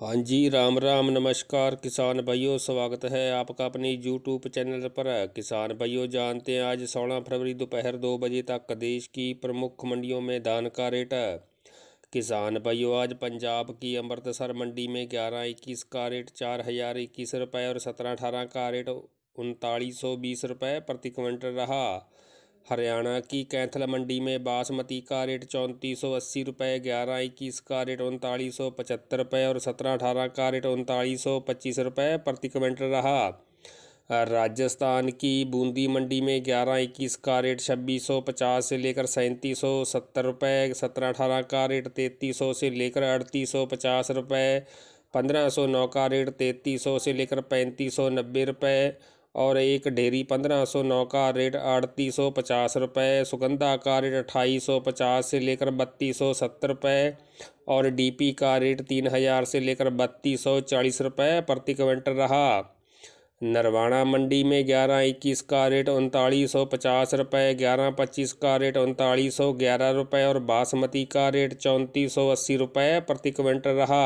हाँ जी राम राम नमस्कार किसान भाइयों स्वागत है आपका अपनी यूट्यूब चैनल पर किसान भाइयों जानते हैं आज सोलह फरवरी दोपहर दो बजे तक देश की प्रमुख मंडियों में धान का रेट किसान भाइयों आज पंजाब की अमृतसर मंडी में ग्यारह इक्कीस का रेट चार हजार इक्कीस रुपये और सत्रह अठारह का रेट उनतालीस सौ बीस रुपये प्रति क्विंटल रहा हरियाणा की कैंथल मंडी में बासमती का रेट चौंतीस सौ अस्सी रुपये ग्यारह इक्कीस का रेट उनतालीस सौ पचहत्तर रुपये और सत्रह अठारह का रेट उनतालीस सौ पच्चीस रुपये प्रति क्विंटल रहा राजस्थान की बूंदी मंडी में ग्यारह इक्कीस का रेट छब्बीस सौ पचास से लेकर सैंतीस सौ सत्तर रुपये सत्रह अठारह का रेट तैंतीस सौ से लेकर अड़तीस सौ पचास रुपये पंद्रह सौ नौ का रेट तैंतीस सौ से लेकर पैंतीस सौ नब्बे रुपये और एक डेरी पंद्रह सौ नौ का रेट अड़तीस सौ पचास रुपये सुगंधा का रेट अट्ठाईस सौ पचास से लेकर बत्तीस सौ सत्तर रुपये और डीपी का रेट तीन हज़ार से लेकर बत्तीस सौ चालीस रुपये प्रति क्विंटल रहा नरवाणा मंडी में ग्यारह इक्कीस का रेट उनतालीस सौ पचास रुपये ग्यारह पच्चीस का रेट उनतालीस सौ ग्यारह रुपये और बासमती का रेट चौंतीस सौ अस्सी रुपये प्रति क्विंटल रहा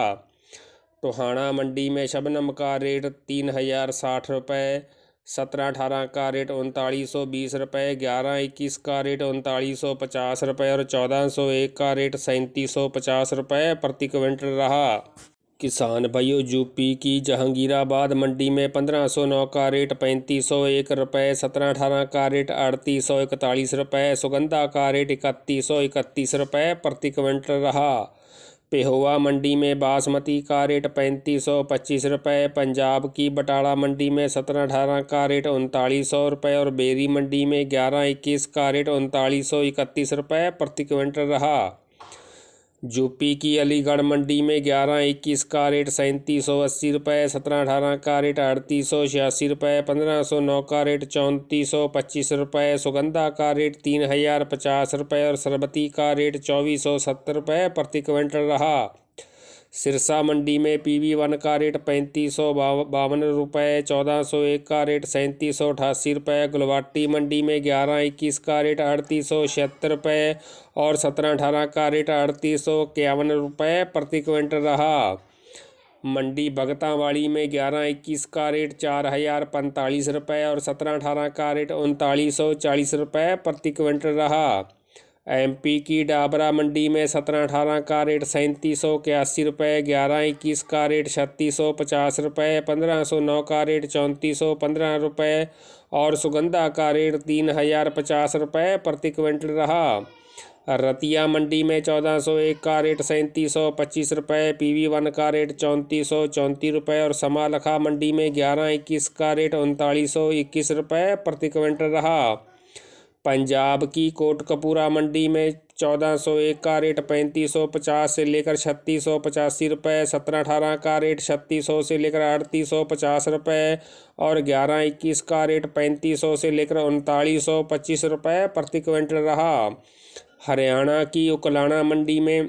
टोहाना मंडी में शबनम का रेट तीन हज़ार साठ रुपये सत्रह अठारह का रेट उनतालीस सौ बीस रुपये ग्यारह इक्कीस का रेट उनतालीस सौ पचास रुपये और चौदह सौ एक का रेट सैंतीस सौ पचास रुपये प्रति क्विंटल रहा किसान भाइयों यूपी की जहांगीराबाद मंडी में पंद्रह सौ नौ का रेट पैंतीस सौ एक रुपये सत्रह अठारह का रेट अड़तीस सौ इकतालीस रुपये सुगंधा का रेट इकतीस सौ इकतीस रुपये प्रति क्विंटल रहा पेहोवा मंडी में बासमती का रेट पैंतीस सौ पच्चीस रुपये पंजाब की बटाड़ा मंडी में सत्रह अठारह का रेट उनतालीस सौ रुपये और बेरी मंडी में ग्यारह इक्कीस का रेट उनतालीस सौ इकतीस रुपये प्रति क्विंटल रहा यूपी की अलीगढ़ मंडी में ग्यारह इक्कीस का रेट सैंतीस सौ अस्सी रुपये सत्रह अठारह का रेट अड़तीस सौ छियासी रुपये पंद्रह सौ नौ का रेट चौंतीस सौ पच्चीस रुपये सुगंधा का रेट तीन हजार पचास रुपये और सरबती का रेट चौबीस सौ सत्तर रुपये प्रति क्विंटल रहा सिरसा मंडी में पीवी वन का रेट पैंतीस सौ बावन रुपये चौदह सौ एक का रेट सैंतीस सौ अठासी रुपये गुलवाटी मंडी में ग्यारह इक्कीस का रेट अड़तीस सौ छिहत्तर रुपये और सत्रह अठारह का रेट अड़तीस सौ इक्यावन रुपये प्रति क्विंटल रहा मंडी भगतावाड़ी में ग्यारह इक्कीस का रेट चार हज़ार पैंतालीस रुपये और सत्रह अठारह का रेट उनतालीस सौ चालीस रुपये प्रति क्विंटल रहा एमपी की डाबरा मंडी में सत्रह अठारह का रेट सैंतीस सौ इक्यासी रुपये ग्यारह इक्कीस का रेट छत्तीस सौ पचास रुपये पंद्रह सौ नौ का रेट चौंतीस सौ पंद्रह रुपये और सुगंधा का रेट तीन हज़ार पचास रुपये प्रति क्विंटल रहा रतिया मंडी में चौदह सौ एक का रेट सैंतीस सौ पच्चीस रुपये पी वी वन का रेट चौंतीस सौ चौंतीस रुपये और समालखा मंडी में ग्यारह इक्कीस का रेट उनतालीस सौ इक्कीस रुपये प्रति क्विंटल रहा पंजाब की कोटकपूरा मंडी में चौदह सौ एक का रेट पैंतीस सौ पचास से लेकर छत्तीस सौ पचासी रुपये सत्रह अठारह का रेट छत्तीस सौ से लेकर अड़तीस सौ पचास रुपये और ग्यारह इक्कीस का रेट पैंतीस सौ से लेकर उनतालीस सौ पच्चीस रुपये प्रति क्विंटल रहा हरियाणा की उकलाना मंडी में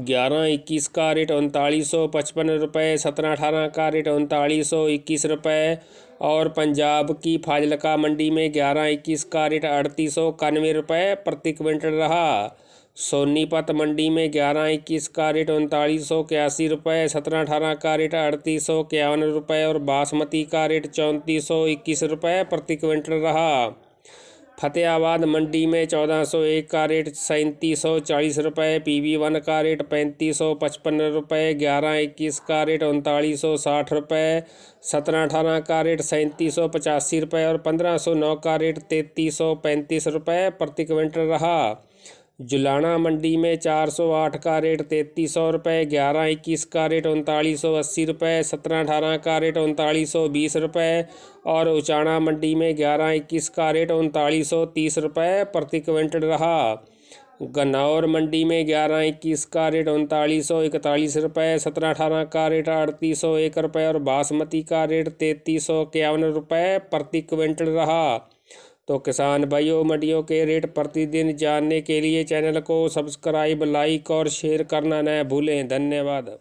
ग्यारह इक्कीस का रेट उनतालीस सौ पचपन रुपये सत्रह अठारह का रेट उनतालीस सौ इक्कीस रुपये और पंजाब की फाजिलका मंडी में ग्यारह इक्कीस का रेट अड़तीस सौ इक्यानवे रुपये प्रति क्विंटल रहा सोनीपत मंडी में ग्यारह इक्कीस का रेट उनतालीस सौ इक्यासी रुपये सत्रह अठारह का रेट अड़तीस सौ इक्यावन रुपये और बासमती का रेट चौंतीस सौ इक्कीस रुपये प्रति क्विंटल रहा फतेहाबाद मंडी में चौदह सौ एक का रेट सैंतीस सौ चालीस रुपये पी वी वन का रेट पैंतीस सौ पचपन रुपये ग्यारह इक्कीस का रेट उनतालीस सौ साठ रुपये सत्रह अठारह का रेट सैंतीस सौ पचासी रुपये और पंद्रह सौ नौ का रेट तैंतीस सौ पैंतीस रुपये प्रति क्विंटल रहा जुलाना मंडी में चार सौ आठ का रेट तैंतीस सौ रुपये ग्यारह इक्कीस का रेट उनतालीस सौ अस्सी रुपये सत्रह अठारह का रेट उनतालीस सौ बीस रुपये और उचाना मंडी में ग्यारह इक्कीस का रेट उनतालीस सौ तीस रुपये प्रति क्विंटल रहा गन्नौर मंडी में ग्यारह इक्कीस का रेट उनतालीस सौ इकतालीस रुपये सत्रह अठारह का रेट अड़तीस सौ एक रुपये और बासमती का रेट तैंतीस सौ इक्यावन रुपये प्रति क्विंटल रहा तो किसान भाइयों मंडियों के रेट प्रतिदिन जानने के लिए चैनल को सब्सक्राइब लाइक और शेयर करना न भूलें धन्यवाद